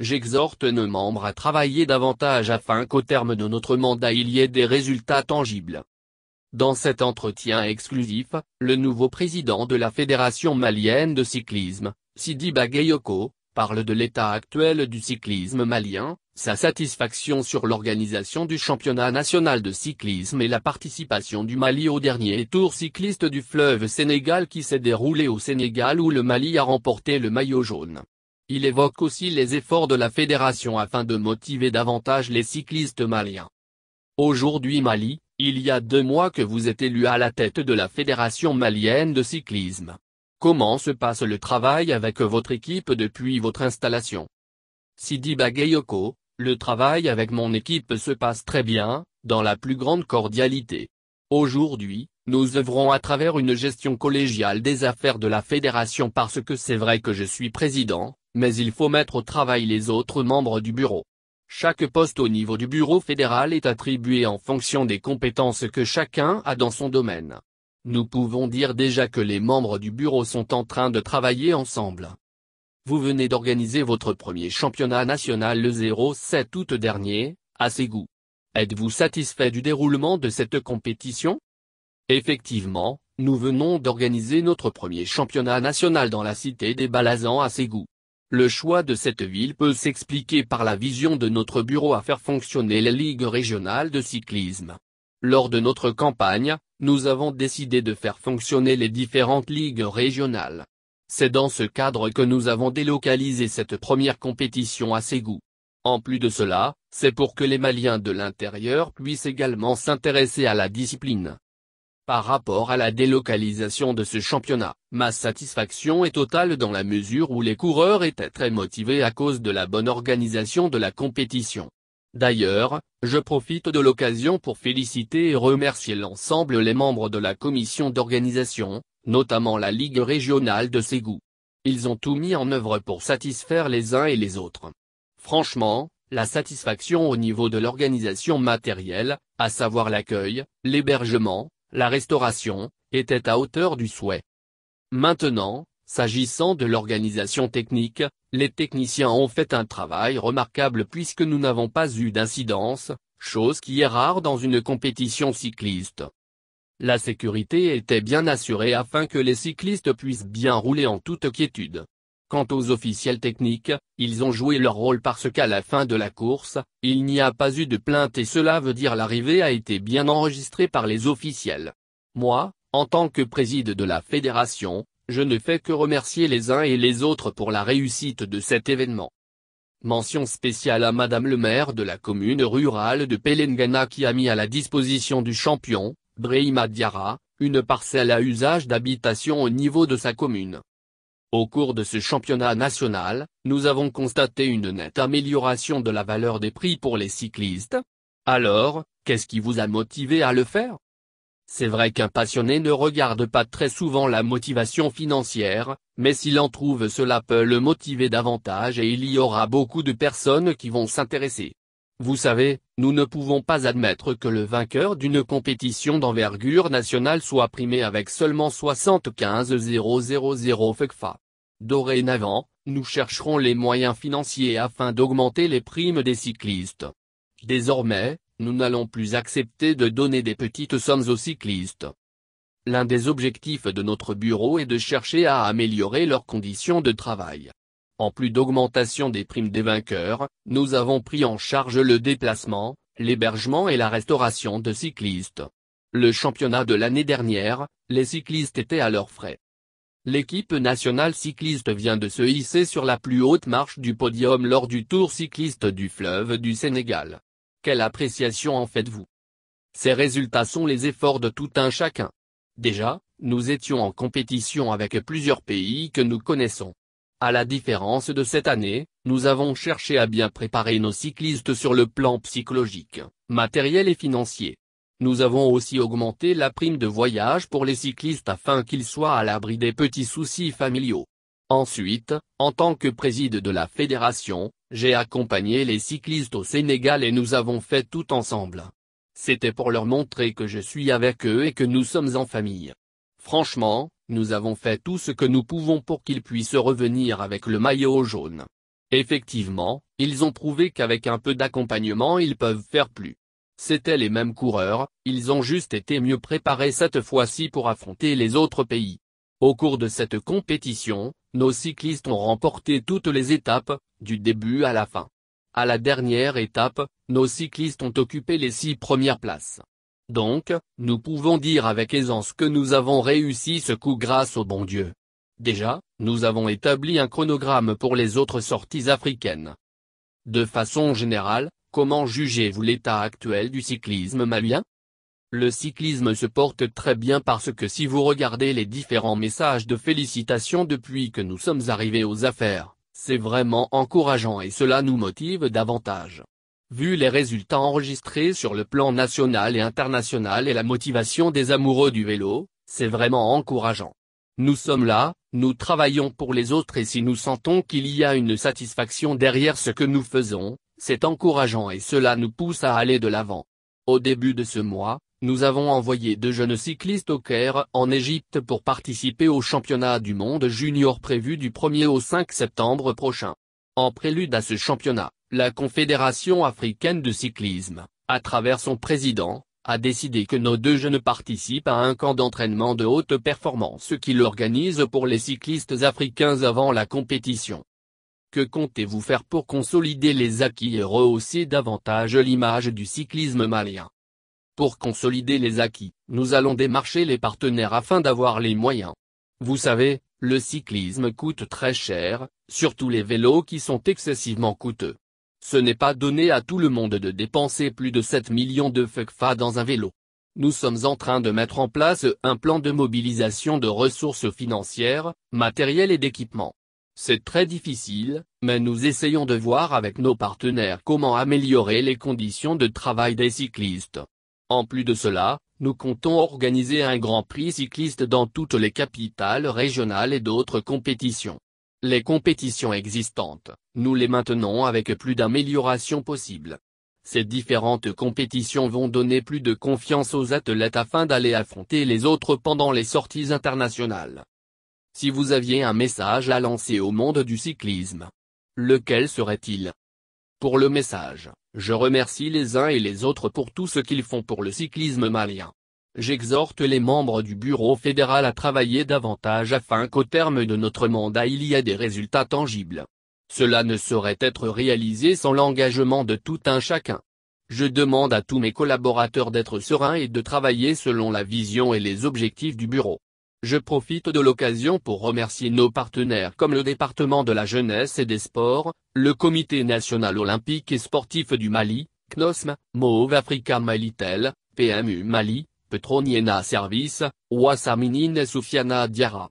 J'exhorte nos membres à travailler davantage afin qu'au terme de notre mandat il y ait des résultats tangibles. Dans cet entretien exclusif, le nouveau président de la Fédération malienne de cyclisme, Sidi Bagayoko, parle de l'état actuel du cyclisme malien, sa satisfaction sur l'organisation du championnat national de cyclisme et la participation du Mali au dernier tour cycliste du fleuve Sénégal qui s'est déroulé au Sénégal où le Mali a remporté le maillot jaune. Il évoque aussi les efforts de la fédération afin de motiver davantage les cyclistes maliens. Aujourd'hui Mali, il y a deux mois que vous êtes élu à la tête de la Fédération malienne de cyclisme. Comment se passe le travail avec votre équipe depuis votre installation Sidi Bagayoko, le travail avec mon équipe se passe très bien, dans la plus grande cordialité. Aujourd'hui, nous œuvrons à travers une gestion collégiale des affaires de la fédération parce que c'est vrai que je suis président, mais il faut mettre au travail les autres membres du bureau. Chaque poste au niveau du bureau fédéral est attribué en fonction des compétences que chacun a dans son domaine. Nous pouvons dire déjà que les membres du bureau sont en train de travailler ensemble. Vous venez d'organiser votre premier championnat national le 07 août dernier, à Ségou. Êtes-vous satisfait du déroulement de cette compétition Effectivement, nous venons d'organiser notre premier championnat national dans la cité des Balazans à Ségou. Le choix de cette ville peut s'expliquer par la vision de notre bureau à faire fonctionner la Ligue régionale de cyclisme. Lors de notre campagne, nous avons décidé de faire fonctionner les différentes ligues régionales. C'est dans ce cadre que nous avons délocalisé cette première compétition à Ségou. En plus de cela, c'est pour que les Maliens de l'intérieur puissent également s'intéresser à la discipline. Par rapport à la délocalisation de ce championnat, ma satisfaction est totale dans la mesure où les coureurs étaient très motivés à cause de la bonne organisation de la compétition. D'ailleurs, je profite de l'occasion pour féliciter et remercier l'ensemble les membres de la commission d'organisation, notamment la Ligue régionale de Ségou. Ils ont tout mis en œuvre pour satisfaire les uns et les autres. Franchement, la satisfaction au niveau de l'organisation matérielle, à savoir l'accueil, l'hébergement, la restauration, était à hauteur du souhait. Maintenant, s'agissant de l'organisation technique, les techniciens ont fait un travail remarquable puisque nous n'avons pas eu d'incidence, chose qui est rare dans une compétition cycliste. La sécurité était bien assurée afin que les cyclistes puissent bien rouler en toute quiétude. Quant aux officiels techniques, ils ont joué leur rôle parce qu'à la fin de la course, il n'y a pas eu de plainte et cela veut dire l'arrivée a été bien enregistrée par les officiels. Moi, en tant que Président de la fédération, je ne fais que remercier les uns et les autres pour la réussite de cet événement. Mention spéciale à Madame le maire de la commune rurale de Pelengana qui a mis à la disposition du champion, Brahima Diara, une parcelle à usage d'habitation au niveau de sa commune. Au cours de ce championnat national, nous avons constaté une nette amélioration de la valeur des prix pour les cyclistes. Alors, qu'est-ce qui vous a motivé à le faire C'est vrai qu'un passionné ne regarde pas très souvent la motivation financière, mais s'il en trouve cela peut le motiver davantage et il y aura beaucoup de personnes qui vont s'intéresser. Vous savez, nous ne pouvons pas admettre que le vainqueur d'une compétition d'envergure nationale soit primé avec seulement 75 000 FECFA. Dorénavant, nous chercherons les moyens financiers afin d'augmenter les primes des cyclistes. Désormais, nous n'allons plus accepter de donner des petites sommes aux cyclistes. L'un des objectifs de notre bureau est de chercher à améliorer leurs conditions de travail. En plus d'augmentation des primes des vainqueurs, nous avons pris en charge le déplacement, l'hébergement et la restauration de cyclistes. Le championnat de l'année dernière, les cyclistes étaient à leurs frais. L'équipe nationale cycliste vient de se hisser sur la plus haute marche du podium lors du Tour cycliste du fleuve du Sénégal. Quelle appréciation en faites-vous Ces résultats sont les efforts de tout un chacun. Déjà, nous étions en compétition avec plusieurs pays que nous connaissons. À la différence de cette année, nous avons cherché à bien préparer nos cyclistes sur le plan psychologique, matériel et financier. Nous avons aussi augmenté la prime de voyage pour les cyclistes afin qu'ils soient à l'abri des petits soucis familiaux. Ensuite, en tant que président de la fédération, j'ai accompagné les cyclistes au Sénégal et nous avons fait tout ensemble. C'était pour leur montrer que je suis avec eux et que nous sommes en famille. Franchement, nous avons fait tout ce que nous pouvons pour qu'ils puissent revenir avec le maillot jaune. Effectivement, ils ont prouvé qu'avec un peu d'accompagnement ils peuvent faire plus. C'étaient les mêmes coureurs, ils ont juste été mieux préparés cette fois-ci pour affronter les autres pays. Au cours de cette compétition, nos cyclistes ont remporté toutes les étapes, du début à la fin. À la dernière étape, nos cyclistes ont occupé les six premières places. Donc, nous pouvons dire avec aisance que nous avons réussi ce coup grâce au bon Dieu. Déjà, nous avons établi un chronogramme pour les autres sorties africaines. De façon générale, Comment jugez-vous l'état actuel du cyclisme malien Le cyclisme se porte très bien parce que si vous regardez les différents messages de félicitations depuis que nous sommes arrivés aux affaires, c'est vraiment encourageant et cela nous motive davantage. Vu les résultats enregistrés sur le plan national et international et la motivation des amoureux du vélo, c'est vraiment encourageant. Nous sommes là, nous travaillons pour les autres et si nous sentons qu'il y a une satisfaction derrière ce que nous faisons, c'est encourageant et cela nous pousse à aller de l'avant. Au début de ce mois, nous avons envoyé deux jeunes cyclistes au Caire en Égypte pour participer au championnat du monde junior prévu du 1er au 5 septembre prochain. En prélude à ce championnat, la Confédération africaine de cyclisme, à travers son président, a décidé que nos deux jeunes participent à un camp d'entraînement de haute performance qu'il organise pour les cyclistes africains avant la compétition. Que comptez-vous faire pour consolider les acquis et rehausser davantage l'image du cyclisme malien Pour consolider les acquis, nous allons démarcher les partenaires afin d'avoir les moyens. Vous savez, le cyclisme coûte très cher, surtout les vélos qui sont excessivement coûteux. Ce n'est pas donné à tout le monde de dépenser plus de 7 millions de FECFA dans un vélo. Nous sommes en train de mettre en place un plan de mobilisation de ressources financières, matérielles et d'équipements. C'est très difficile, mais nous essayons de voir avec nos partenaires comment améliorer les conditions de travail des cyclistes. En plus de cela, nous comptons organiser un Grand Prix cycliste dans toutes les capitales régionales et d'autres compétitions. Les compétitions existantes, nous les maintenons avec plus d'améliorations possibles. Ces différentes compétitions vont donner plus de confiance aux athlètes afin d'aller affronter les autres pendant les sorties internationales. Si vous aviez un message à lancer au monde du cyclisme. Lequel serait-il Pour le message, je remercie les uns et les autres pour tout ce qu'ils font pour le cyclisme malien. J'exhorte les membres du Bureau fédéral à travailler davantage afin qu'au terme de notre mandat il y ait des résultats tangibles. Cela ne saurait être réalisé sans l'engagement de tout un chacun. Je demande à tous mes collaborateurs d'être sereins et de travailler selon la vision et les objectifs du Bureau. Je profite de l'occasion pour remercier nos partenaires comme le département de la jeunesse et des sports, le comité national olympique et sportif du Mali, CNOSM, MOV Africa Malitel, PMU Mali, Petroniena Service, Wassaminine Soufiana Diara.